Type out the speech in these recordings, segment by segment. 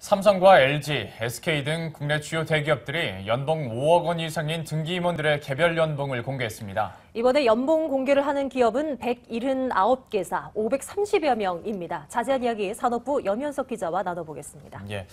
삼성과 LG, SK 등 국내 주요 대기업들이 연봉 5억 원 이상인 등기 임원들의 개별 연봉을 공개했습니다. 이번에 연봉 공개를 하는 기업은 179개사 530여 명입니다. 자세한 이야기 산업부 염현석 기자와 나눠보겠습니다. 예.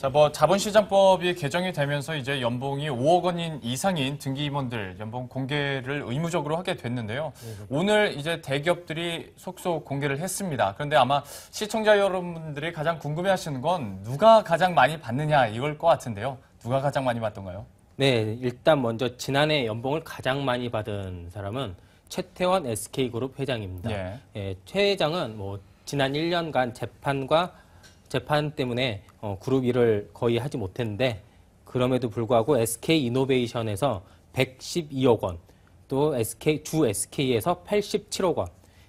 자, 뭐 자본시장법이 개정이 되면서 이제 연봉이 5억 원인 이상인 등기 임원들 연봉 공개를 의무적으로 하게 됐는데요. 네. 오늘 이제 대기업들이 속속 공개를 했습니다. 그런데 아마 시청자 여러분들이 가장 궁금해하시는 건 누가 가장 많이 받느냐 이걸 것 같은데요. 누가 가장 많이 받던가요? 네, 일단 먼저 지난해 연봉을 가장 많이 받은 사람은 최태원 SK그룹 회장입니다. 예. 예, 최 회장은 뭐 지난 1년간 재판과 재판 때문에 어, 그룹 일을 거의 하지 못했는데 그럼에도 불구하고 SK 이노베이션에서 112억 원, 또 SK 주 SK에서 87억 원,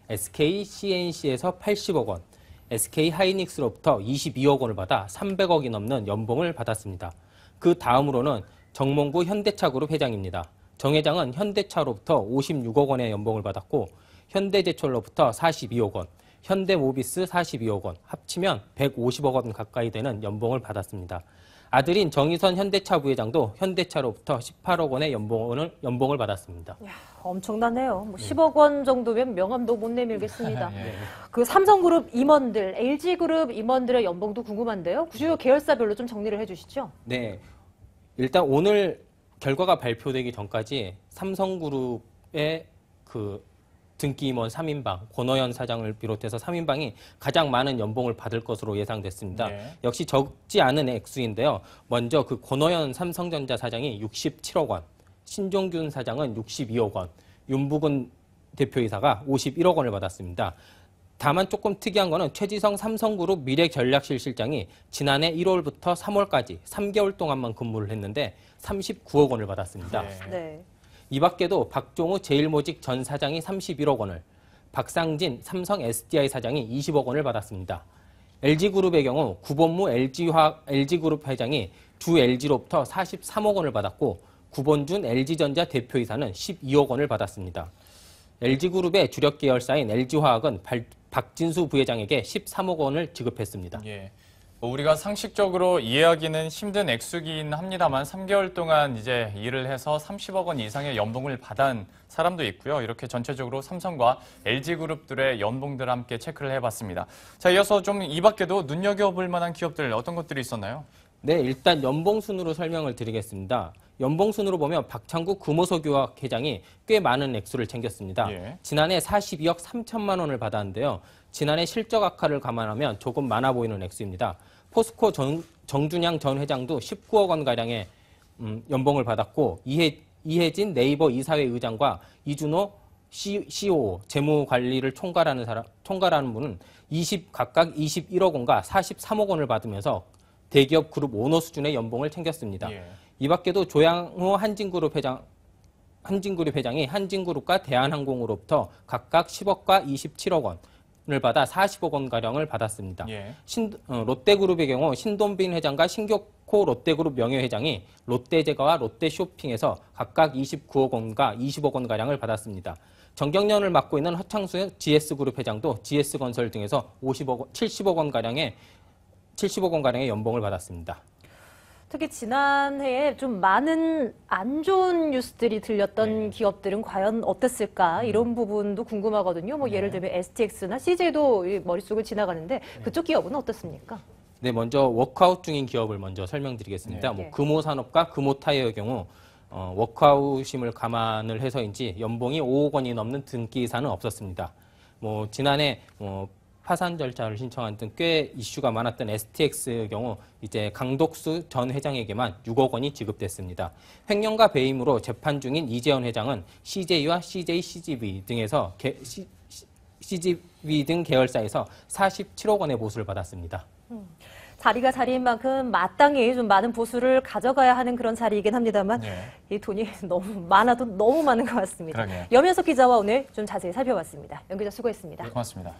SK CNC에서 80억 원, SK 하이닉스로부터 22억 원을 받아 300억이 넘는 연봉을 받았습니다. 그 다음으로는 정몽구 현대차그룹 회장입니다. 정 회장은 현대차로부터 56억 원의 연봉을 받았고 현대제철로부터 42억 원, 현대모비스 42억 원, 합치면 150억 원 가까이 되는 연봉을 받았습니다. 아들인 정희선 현대차 부회장도 현대차로부터 18억 원의 연봉을, 연봉을 받았습니다. 야, 엄청나네요. 뭐 10억 원 정도면 명함도 못 내밀겠습니다. 예. 그 삼성그룹 임원들, LG그룹 임원들의 연봉도 궁금한데요. 구주요 계열사별로 좀 정리를 해주시죠. 네. 일단 오늘 결과가 발표되기 전까지 삼성그룹의 그 등기 임원 3인방, 권호연 사장을 비롯해서 3인방이 가장 많은 연봉을 받을 것으로 예상됐습니다. 네. 역시 적지 않은 액수인데요. 먼저 그 권호연 삼성전자 사장이 67억 원, 신종균 사장은 62억 원, 윤부근 대표이사가 51억 원을 받았습니다. 다만 조금 특이한 거는 최지성 삼성그룹 미래전략실 실장이 지난해 1월부터 3월까지 3개월 동안만 근무를 했는데 39억 원을 받았습니다. 네. 네. 이 밖에도 박종우 제일모직 전 사장이 31억 원을, 박상진 삼성 SDI 사장이 20억 원을 받았습니다. LG그룹의 경우 구본무 LG화, LG그룹 회장이 주 LG로부터 43억 원을 받았고 구본준 LG전자 대표이사는 12억 원을 받았습니다. LG그룹의 주력 계열사인 LG화학은 박진수 부회장에게 13억 원을 지급했습니다. 예. 우리가 상식적으로 이해하기는 힘든 액수긴 합니다만 3개월 동안 이제 일을 해서 30억 원 이상의 연봉을 받은 사람도 있고요. 이렇게 전체적으로 삼성과 LG그룹들의 연봉들 함께 체크를 해봤습니다. 자, 이어서 좀 이 밖에도 눈여겨볼 만한 기업들 어떤 것들이 있었나요? 네, 일단 연봉 순으로 설명을 드리겠습니다. 연봉 순으로 보면 박창구 금호석유학 회장이 꽤 많은 액수를 챙겼습니다. 예. 지난해 42억 3천만 원을 받았는데요. 지난해 실적 악화를 감안하면 조금 많아 보이는 액수입니다. 포스코 정, 정준양 전 회장도 19억 원 가량의 음, 연봉을 받았고 이해, 이해진 네이버 이사회 의장과 이준호 C, e o o 재무관리를 총괄하는 사람 총괄하는 분은 20 각각 21억 원과 43억 원을 받으면서 대기업 그룹 오너 수준의 연봉을 챙겼습니다. 예. 이 밖에도 조양호 한진그룹 회장 한진그룹 회장이 한진그룹과 대한항공으로부터 각각 10억과 27억 원, 을 받아 40억 원 가량을 받았습니다. 예. 신, 어, 롯데그룹의 경우 신돈빈 회장과 신격호 롯데그룹 명예회장이 롯데제과와 롯데쇼핑에서 각각 29억 원과 20억 원 가량을 받았습니다. 정경련을 맡고 있는 허창수 GS그룹 회장도 GS건설 등에서 50억 70억 원 가량의 7 5억원 가량의 연봉을 받았습니다. 특히 지난해에 좀 많은 안 좋은 뉴스들이 들렸던 네. 기업들은 과연 어땠을까 음. 이런 부분도 궁금하거든요. 뭐 네. 예를 들면 STX나 CJ도 머릿속을 지나가는데 네. 그쪽 기업은 어떻습니까? 네, 먼저 워크아웃 중인 기업을 먼저 설명드리겠습니다. 네. 뭐 네. 금호 산업과 금호 타이어의 경우 어, 워크아웃임을 감안을 해서인지 연봉이 5억 원이 넘는 등기 이사는 없었습니다. 뭐 지난해 어, 파산 절차를 신청한 등 꽤 이슈가 많았던 STX의 경우 이제 강독수 전 회장에게만 6억 원이 지급됐습니다. 횡령과 배임으로 재판 중인 이재현 회장은 CJ와 CJ, CGV 등에서 개, C, CGV 등 계열사에서 47억 원의 보수를 받았습니다. 음. 자리가 자리인 만큼 마땅히 좀 많은 보수를 가져가야 하는 그런 자리이긴 합니다만 네. 이 돈이 너무 많아도 너무 많은 것 같습니다. 그러게요. 염현석 기자와 오늘 좀 자세히 살펴봤습니다. 연 기자 수고했습니다. 네, 고맙습니다.